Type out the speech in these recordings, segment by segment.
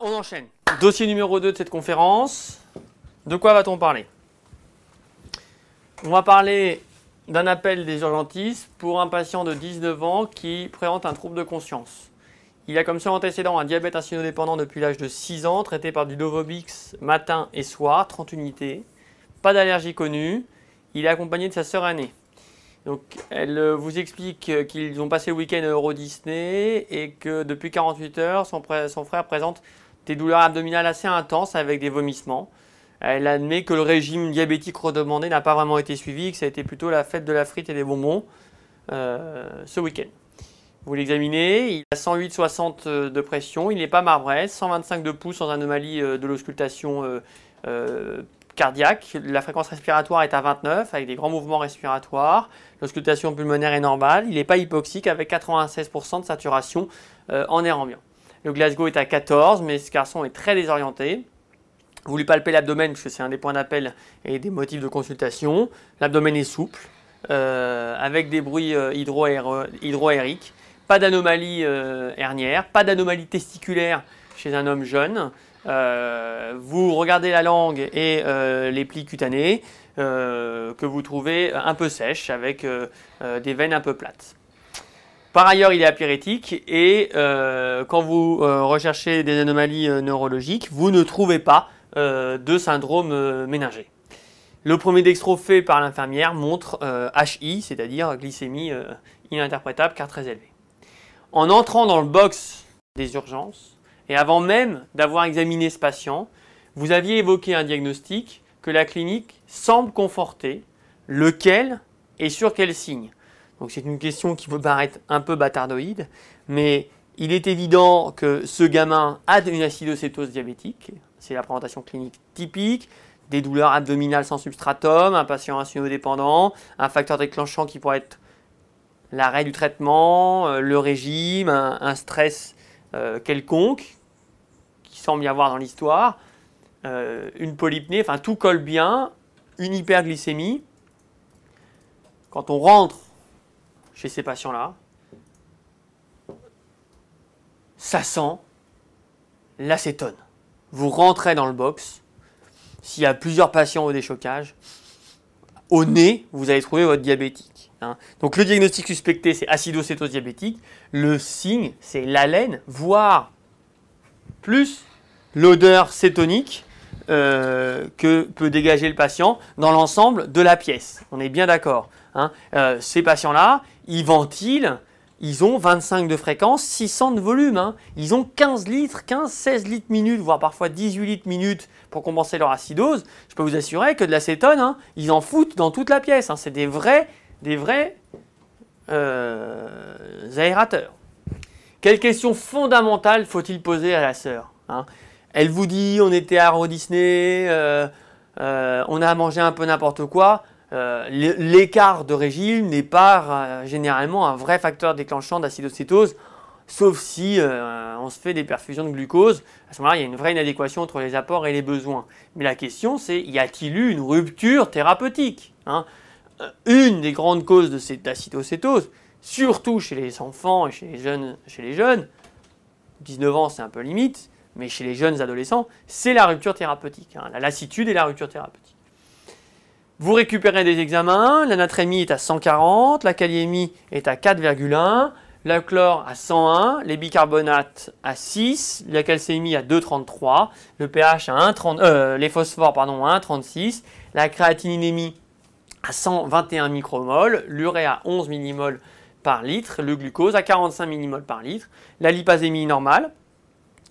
On enchaîne. Dossier numéro 2 de cette conférence. De quoi va-t-on parler On va parler d'un appel des urgentistes pour un patient de 19 ans qui présente un trouble de conscience. Il a comme seul antécédent un diabète insulino-dépendant depuis l'âge de 6 ans, traité par du Dovobix matin et soir, 30 unités. Pas d'allergie connue. Il est accompagné de sa sœur aînée. Donc, elle euh, vous explique euh, qu'ils ont passé le week-end à Euro Disney et que depuis 48 heures, son frère présente des douleurs abdominales assez intenses avec des vomissements. Elle admet que le régime diabétique redemandé n'a pas vraiment été suivi, que ça a été plutôt la fête de la frite et des bonbons euh, ce week-end. Vous l'examinez, il a 108,60 euh, de pression, il n'est pas marbré, 125 de pouce sans anomalie euh, de l'auscultation cardiaque. La fréquence respiratoire est à 29 avec des grands mouvements respiratoires. L'auscultation pulmonaire est normale, il n'est pas hypoxique avec 96% de saturation en air ambiant. Le Glasgow est à 14, mais ce garçon est très désorienté. Vous lui palpez l'abdomen, puisque c'est un des points d'appel et des motifs de consultation. L'abdomen est souple, euh, avec des bruits euh, hydroaériques. Pas d'anomalie euh, hernière, pas d'anomalie testiculaire chez un homme jeune. Euh, vous regardez la langue et les plis cutanés que vous trouvez un peu sèches avec des veines un peu plates. Par ailleurs, il est apyrétique et euh, quand vous euh, recherchez des anomalies euh, neurologiques, vous ne trouvez pas de syndrome méningé. Le premier dextro fait par l'infirmière montre HI, c'est-à-dire glycémie ininterprétable car très élevée. En entrant dans le box des urgences, et avant même d'avoir examiné ce patient, vous aviez évoqué un diagnostic que la clinique semble conforter, lequel et sur quel signe donc c'est une question qui peut paraître un peu bâtardoïde, mais il est évident que ce gamin a une acidocétose diabétique, c'est la présentation clinique typique, des douleurs abdominales sans substratum, un patient insulino-dépendant, un facteur déclenchant qui pourrait être l'arrêt du traitement, euh, le régime, un, stress euh, quelconque qui semble y avoir dans l'histoire, euh, une polypnée, enfin tout colle bien, une hyperglycémie. Quand on rentre chez ces patients-là. Ça sent l'acétone. Vous rentrez dans le box. S'il y a plusieurs patients au déchocage, au nez, vous allez trouver votre diabétique. Hein. Donc le diagnostic suspecté, c'est acidocétose diabétique. Le signe, c'est l'haleine, voire plus l'odeur cétonique euh, que peut dégager le patient dans l'ensemble de la pièce. On est bien d'accord. Hein. Euh, ces patients-là, ils ventilent, ils ont 25 de fréquence, 600 de volume. Hein. Ils ont 15 litres, 15, 16 litres minutes, voire parfois 18 litres minutes pour compenser leur acidose. Je peux vous assurer que de l'acétone, hein, ils en foutent dans toute la pièce. C'est des vrais, des vrais euh, aérateurs. Quelle question fondamentale faut-il poser à la sœur Elle vous dit on était à Disney, euh, on a mangé un peu n'importe quoi euh, l'écart de régime n'est pas euh, généralement un vrai facteur déclenchant d'acidocétose, sauf si euh, on se fait des perfusions de glucose. À ce moment-là, il y a une vraie inadéquation entre les apports et les besoins. Mais la question, c'est y a-t-il eu une rupture thérapeutique hein Une des grandes causes de cette acidocétose, surtout chez les enfants et chez les jeunes, 19 ans, c'est un peu limite, mais chez les jeunes adolescents, c'est la rupture thérapeutique, hein. la lassitude et la rupture thérapeutique. Vous récupérez des examens, la natrémie est à 140, la kaliémie est à 4,1, la chlore à 101, les bicarbonates à 6, la calcémie à 2,33, le pH à 1,30, euh, les phosphores pardon, à 1,36, la créatininémie à 121 micromoles, l'urée à 11 millimoles par litre, le glucose à 45 millimoles par litre, la lipasémie normale,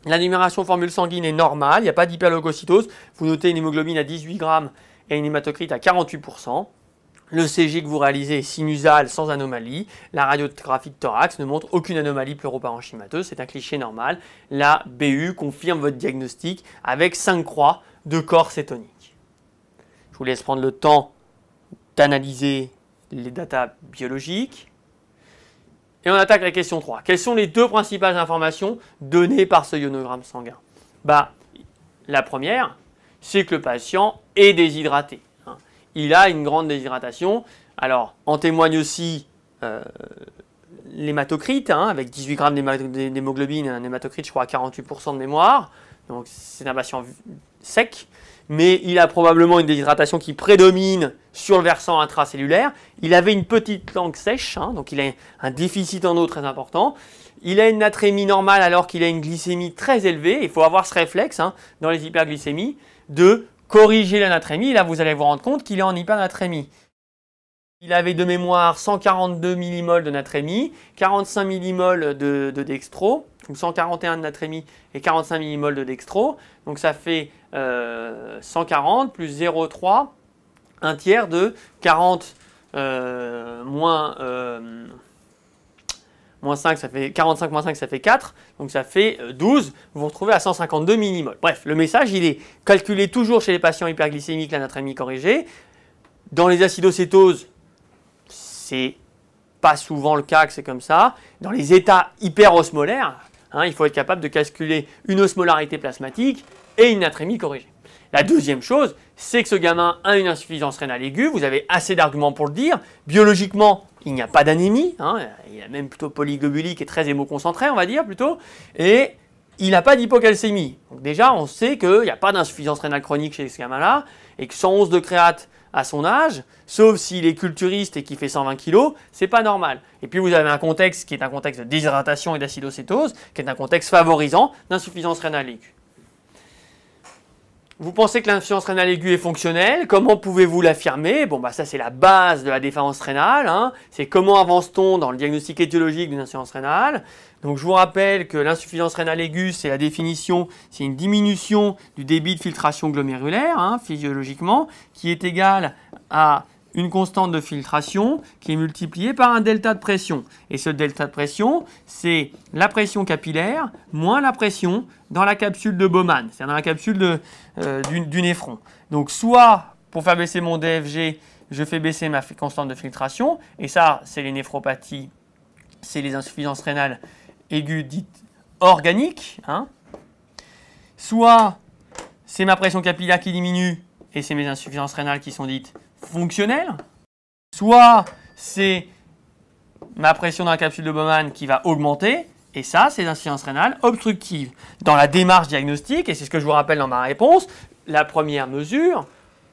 la numération formule sanguine est normale, il n'y a pas d'hyperleucocytose, vous notez une hémoglobine à 18 grammes une hématocrite à 48%. Le CG que vous réalisez est sinusal sans anomalie. La radiographie de thorax ne montre aucune anomalie pleuroparenchymateuse. C'est un cliché normal. La BU confirme votre diagnostic avec 5 croix de corps cétonique. Je vous laisse prendre le temps d'analyser les datas biologiques. Et on attaque la question 3. Quelles sont les deux principales informations données par ce ionogramme sanguin bah, La première, c'est que le patient est déshydraté. Hein. Il a une grande déshydratation. Alors, en témoigne aussi euh, l'hématocrite, hein, avec 18 grammes d'hémoglobine, un hématocrite, je crois, à 48% de mémoire. Donc, c'est un patient sec, mais il a probablement une déshydratation qui prédomine sur le versant intracellulaire. Il avait une petite langue sèche, hein, donc il a un déficit en eau très important. Il a une natrémie normale alors qu'il a une glycémie très élevée. Il faut avoir ce réflexe dans les hyperglycémies de corriger la natrémie. Là, vous allez vous rendre compte qu'il est en hypernatrémie. Il avait de mémoire 142 millimoles de natrémie, 45 millimoles de, dextro, donc 141 de natrémie et 45 millimoles de dextro. Donc ça fait 140 euh, plus 0,3, un tiers de 40 euh, moins, euh, 5, ça fait 45 moins 5, ça fait 4, donc ça fait 12, euh, vous vous retrouvez à 152 millimoles. Bref, le message, il est calculé toujours chez les patients hyperglycémiques, natrémie corrigée. Dans les acidocétoses, c'est pas souvent le cas que c'est comme ça. Dans les états hyperosmolaires, hein, il faut être capable de calculer une osmolarité plasmatique et une natrémie corrigée. La deuxième chose, c'est que ce gamin a une insuffisance rénale aiguë, vous avez assez d'arguments pour le dire. Biologiquement, il n'y a pas d'anémie, hein, il a même plutôt polyglobulique et très hémoconcentré, on va dire plutôt, et il n'a pas d'hypocalcémie. Donc déjà, on sait qu'il n'y a pas d'insuffisance rénale chronique chez ce gamin-là, et que 111 de créate à son âge, sauf s'il est culturiste et qu'il fait 120 kg, c'est pas normal. Et puis vous avez un contexte qui est un contexte de déshydratation et d'acidocétose, qui est un contexte favorisant d'insuffisance rénale aiguë. Vous pensez que l'insuffisance rénale aiguë est fonctionnelle Comment pouvez-vous l'affirmer Bon, bah ça c'est la base de la déférence rénale. Hein. C'est comment avance-t-on dans le diagnostic étiologique d'une insuffisance rénale Donc je vous rappelle que l'insuffisance rénale aiguë, c'est la définition, c'est une diminution du débit de filtration glomérulaire, hein, physiologiquement, qui est égale à une constante de filtration qui est multipliée par un delta de pression. Et ce delta de pression, c'est la pression capillaire moins la pression dans la capsule de Bowman, c'est-à-dire dans la capsule euh, du, néphron. Donc soit, pour faire baisser mon DFG, je fais baisser ma constante de filtration, et ça, c'est les néphropathies, c'est les insuffisances rénales aiguës dites organiques, hein. soit c'est ma pression capillaire qui diminue, et c'est mes insuffisances rénales qui sont dites fonctionnelle, soit c'est ma pression dans la capsule de Bowman qui va augmenter, et ça, c'est l'insuffisance rénale obstructive. Dans la démarche diagnostique, et c'est ce que je vous rappelle dans ma réponse, la première mesure,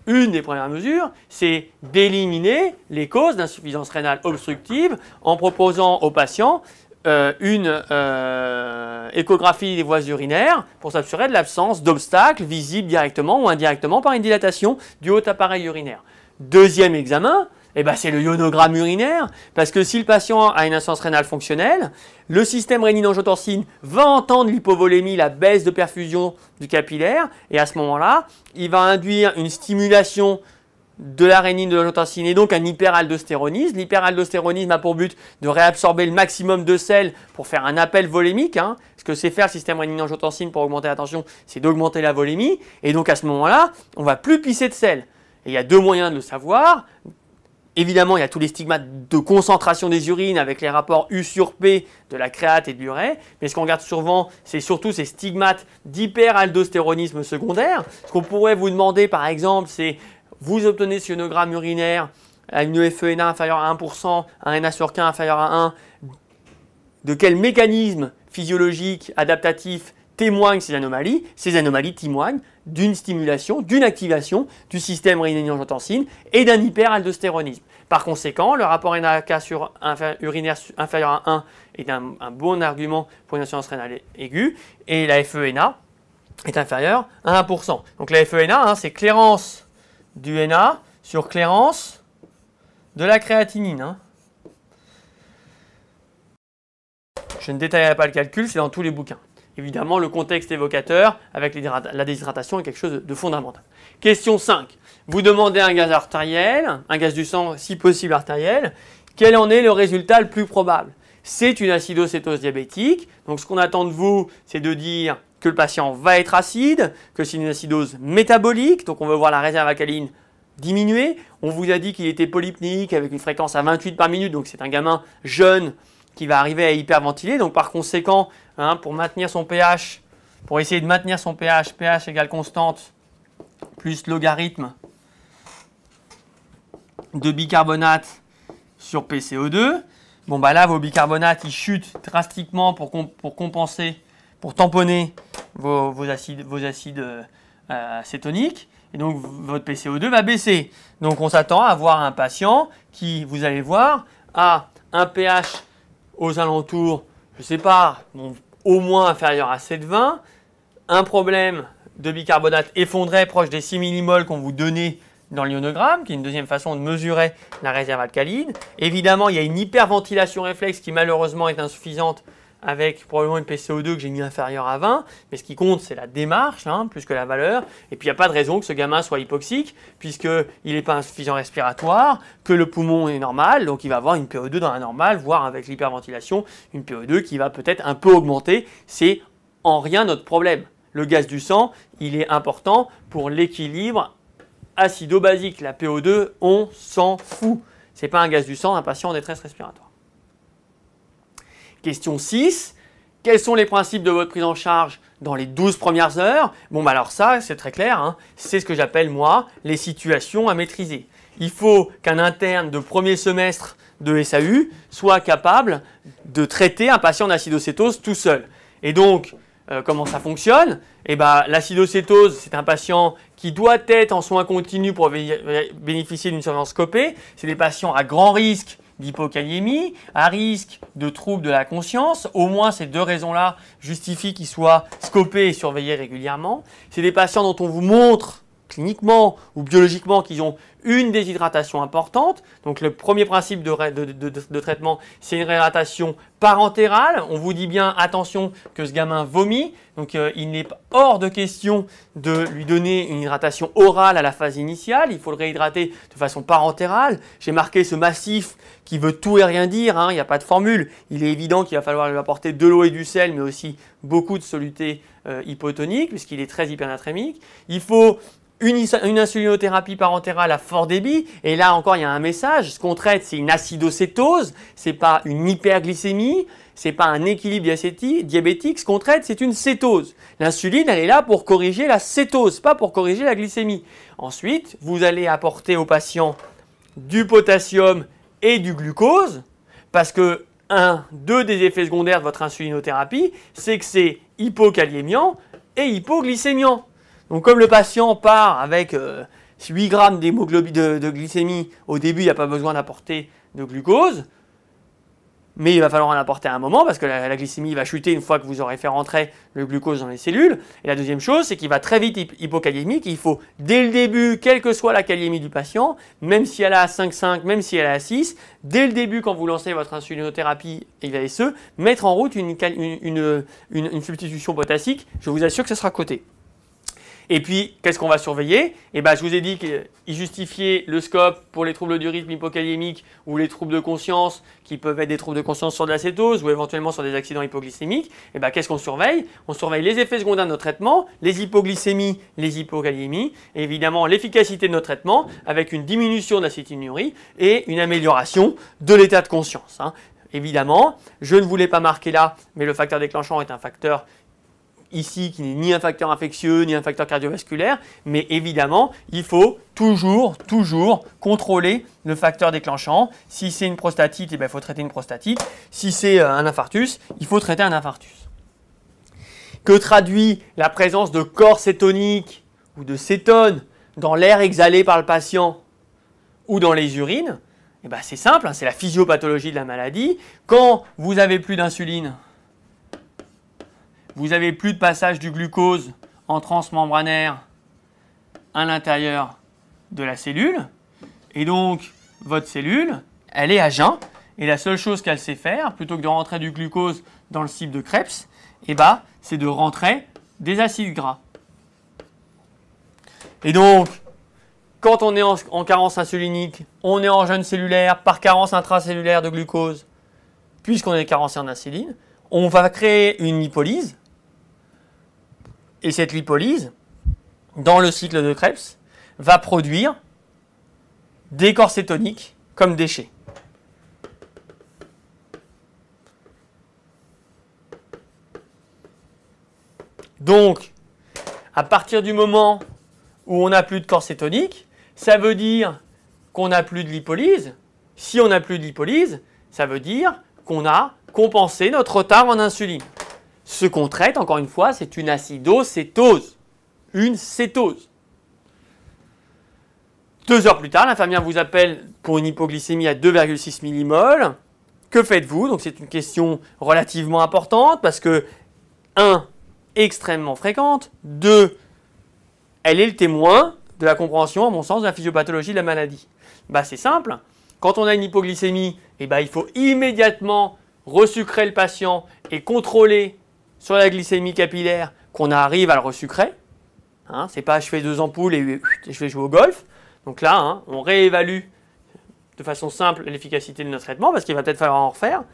une des premières mesures, c'est d'éliminer les causes d'insuffisance rénale obstructive en proposant au patients euh, une euh, échographie des voies urinaires pour s'assurer de l'absence d'obstacles visibles directement ou indirectement par une dilatation du haut appareil urinaire. Deuxième examen, eh ben, c'est le ionogramme urinaire, parce que si le patient a une insuffisance rénale fonctionnelle, le système rénine-angiotensine va entendre l'hypovolémie, la baisse de perfusion du capillaire, et à ce moment-là, il va induire une stimulation de la rénine de l'angiotensine et donc un hyperaldostéronisme. L'hyperaldostéronisme a pour but de réabsorber le maximum de sel pour faire un appel volémique. Hein. Ce que c'est faire le système rénine-angiotensine pour augmenter la tension, c'est d'augmenter la volémie. Et donc à ce moment-là, on va plus pisser de sel il y a deux moyens de le savoir. Évidemment, il y a tous les stigmates de concentration des urines avec les rapports U sur P de la créate et de l'urée. Mais ce qu'on regarde souvent, c'est surtout ces stigmates d'hyperaldostéronisme secondaire. Ce qu'on pourrait vous demander, par exemple, c'est vous obtenez ce ionogramme urinaire à une e FENA inférieure à 1%, un NA sur K inférieur à 1. De quel mécanisme physiologique, adaptatif témoignent ces anomalies Ces anomalies témoignent d'une stimulation, d'une activation du système rénin-angiotensine et d'un hyperaldostéronisme. Par conséquent, le rapport NAK sur urinaire inférieur à 1 est un, bon argument pour une insuffisance rénale aiguë et la FENA est inférieure à 1%. Donc la FENA, hein, c'est clairance du NA sur clairance de la créatinine. Hein. Je ne détaillerai pas le calcul, c'est dans tous les bouquins évidemment, le contexte évocateur avec la déshydratation est quelque chose de fondamental. Question 5. Vous demandez un gaz artériel, un gaz du sang si possible artériel. Quel en est le résultat le plus probable C'est une acidocétose diabétique. Donc ce qu'on attend de vous, c'est de dire que le patient va être acide, que c'est une acidose métabolique, donc on veut voir la réserve alcaline diminuer. On vous a dit qu'il était polypnique avec une fréquence à 28 par minute, donc c'est un gamin jeune va arriver à hyperventiler. Donc par conséquent, hein, pour maintenir son pH, pour essayer de maintenir son pH, pH égale constante, plus logarithme de bicarbonate sur PCO2. Bon bah là vos bicarbonates ils chutent drastiquement pour, pour compenser, pour tamponner vos, acides, vos acides euh, acétoniques. Et donc votre PCO2 va baisser. Donc on s'attend à avoir un patient qui, vous allez voir, a un pH aux alentours, je ne sais pas, au moins inférieur à 7,20, un problème de bicarbonate effondré proche des 6 millimoles qu'on vous donnait dans l'ionogramme, qui est une deuxième façon de mesurer la réserve alcaline. Évidemment, il y a une hyperventilation réflexe qui malheureusement est insuffisante avec probablement une PCO2 que j'ai mis inférieure à 20, mais ce qui compte, c'est la démarche, hein, plus que la valeur. Et puis, il n'y a pas de raison que ce gamin soit hypoxique, puisqu'il n'est pas insuffisant respiratoire, que le poumon est normal, donc il va avoir une PO2 dans la normale, voire avec l'hyperventilation, une PO2 qui va peut-être un peu augmenter. C'est en rien notre problème. Le gaz du sang, il est important pour l'équilibre acido-basique. La PO2, on s'en fout. Ce n'est pas un gaz du sang, un patient en détresse respiratoire. Question 6. Quels sont les principes de votre prise en charge dans les 12 premières heures Bon, bah alors ça, c'est très clair. Hein. C'est ce que j'appelle, moi, les situations à maîtriser. Il faut qu'un interne de premier semestre de SAU soit capable de traiter un patient d'acidocétose tout seul. Et donc, euh, comment ça fonctionne Eh bien, bah, l'acidocétose, c'est un patient qui doit être en soins continus pour bénéficier d'une surveillance copée. C'est des patients à grand risque d'hypocalémie, à risque de troubles de la conscience. Au moins ces deux raisons-là justifient qu'ils soient scopés et surveillés régulièrement. C'est des patients dont on vous montre cliniquement ou biologiquement qu'ils ont une déshydratation importante. Donc le premier principe de, traitement, c'est une réhydratation parentérale. On vous dit bien attention que ce gamin vomit. Donc euh, il n'est hors de question de lui donner une hydratation orale à la phase initiale. Il faut le réhydrater de façon parentérale. J'ai marqué ce massif qui veut tout et rien dire. Hein. Il n'y a pas de formule. Il est évident qu'il va falloir lui apporter de l'eau et du sel, mais aussi beaucoup de soluté euh, hypotonique puisqu'il est très hypernatrémique. Il faut une, insulinothérapie parentérale à fort débit. Et là encore, il y a un message. Ce qu'on traite, c'est une acidocétose. n'est pas une hyperglycémie. n'est pas un équilibre diabétique. Ce qu'on traite, c'est une cétose. L'insuline, elle est là pour corriger la cétose, pas pour corriger la glycémie. Ensuite, vous allez apporter au patient du potassium et du glucose parce que un, deux des effets secondaires de votre insulinothérapie, c'est que c'est hypokaliémiant et hypoglycémiant. Donc comme le patient part avec 8 euh, grammes d'hémoglobine de, glycémie, au début, il n'y a pas besoin d'apporter de glucose, mais il va falloir en apporter à un moment parce que la, glycémie va chuter une fois que vous aurez fait rentrer le glucose dans les cellules. Et la deuxième chose, c'est qu'il va très vite hypokaliémique. Il faut, dès le début, quelle que soit la calémie du patient, même si elle est à 5,5, même si elle est à 6, dès le début, quand vous lancez votre insulinothérapie VSE, mettre en route une, une substitution potassique, je vous assure que ce sera coté. Et puis, qu'est-ce qu'on va surveiller Eh ben, je vous ai dit qu'il justifiait le scope pour les troubles du rythme hypokaliémique ou les troubles de conscience qui peuvent être des troubles de conscience sur de l'acétose ou éventuellement sur des accidents hypoglycémiques. Eh ben, qu'est-ce qu'on surveille On surveille les effets secondaires de nos traitement, les hypoglycémies, les hypokaliémies, et évidemment l'efficacité de notre traitement avec une diminution de et une amélioration de l'état de conscience. Hein. Évidemment, je ne voulais pas marquer là, mais le facteur déclenchant est un facteur ici qui n'est ni un facteur infectieux, ni un facteur cardiovasculaire, mais évidemment, il faut toujours, toujours contrôler le facteur déclenchant. Si c'est une prostatite, eh ben, il faut traiter une prostatite. Si c'est euh, un infarctus, il faut traiter un infarctus. Que traduit la présence de corps cétonique ou de cétone dans l'air exhalé par le patient ou dans les urines eh ben, C'est simple, hein, c'est la physiopathologie de la maladie. Quand vous avez plus d'insuline, vous n'avez plus de passage du glucose en transmembranaire à l'intérieur de la cellule. Et donc, votre cellule, elle est à jeun. Et la seule chose qu'elle sait faire, plutôt que de rentrer du glucose dans le cible de Krebs, eh ben, c'est de rentrer des acides gras. Et donc, quand on est en, carence insulinique, on est en jeûne cellulaire par carence intracellulaire de glucose, puisqu'on est carencé en insuline, on va créer une lipolyse et cette lipolyse, dans le cycle de Krebs, va produire des corps cétoniques comme déchets. Donc, à partir du moment où on n'a plus de corps cétoniques, ça veut dire qu'on n'a plus de lipolyse. Si on n'a plus de lipolyse, ça veut dire qu'on a compensé notre retard en insuline. Ce qu'on traite, encore une fois, c'est une acidocétose. Une cétose. Deux heures plus tard, l'infirmière vous appelle pour une hypoglycémie à 2,6 millimoles. Que faites-vous Donc c'est une question relativement importante parce que 1. extrêmement fréquente, 2. elle est le témoin de la compréhension, à mon sens, de la physiopathologie de la maladie. Bah c'est simple. Quand on a une hypoglycémie, eh bah, il faut immédiatement resucrer le patient et contrôler sur la glycémie capillaire qu'on arrive à le resucrer. Hein, c'est pas je fais deux ampoules et, je vais jouer au golf. Donc là, hein, on réévalue de façon simple l'efficacité de notre traitement parce qu'il va peut-être falloir en refaire.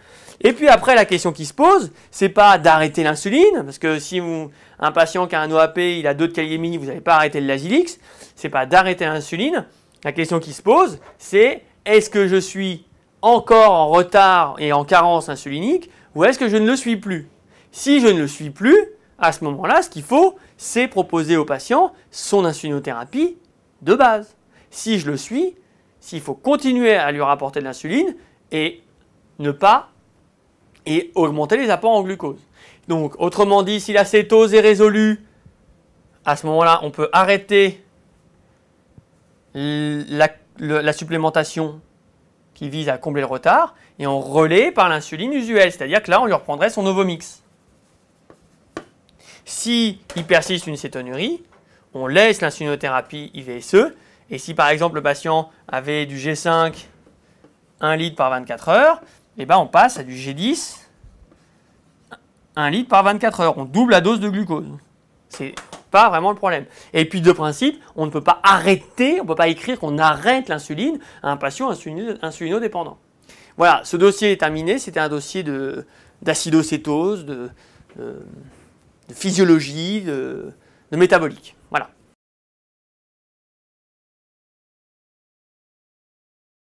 Et puis après, la question qui se pose, c'est pas d'arrêter l'insuline parce que si vous, un patient qui a un OAP, il a deux de vous n'allez pas arrêter le Ce C'est pas d'arrêter l'insuline. La question qui se pose, c'est est-ce que je suis encore en retard et en carence insulinique ou est-ce que je ne le suis plus si je ne le suis plus, à ce moment-là, ce qu'il faut, c'est proposer au patient son insulinothérapie de base. Si je le suis, s'il faut continuer à lui rapporter de l'insuline et ne pas et augmenter les apports en glucose. Donc, autrement dit, si la cétose est résolue, à ce moment-là, on peut arrêter la, supplémentation qui vise à combler le retard et en relaie par l'insuline usuelle, c'est-à-dire que là, on lui reprendrait son Novomix. Si il persiste une cétonurie, on laisse l'insulinothérapie IVSE. Et si par exemple le patient avait du G5 1 litre par 24 heures, eh ben, on passe à du G10 1 litre par 24 heures. On double la dose de glucose. C'est pas vraiment le problème. Et puis de principe, on ne peut pas arrêter, on ne peut pas écrire qu'on arrête l'insuline à un patient insulinodépendant. Voilà, ce dossier est terminé. C'était un dossier d'acidocétose, de de physiologie, de, de métabolique. Voilà.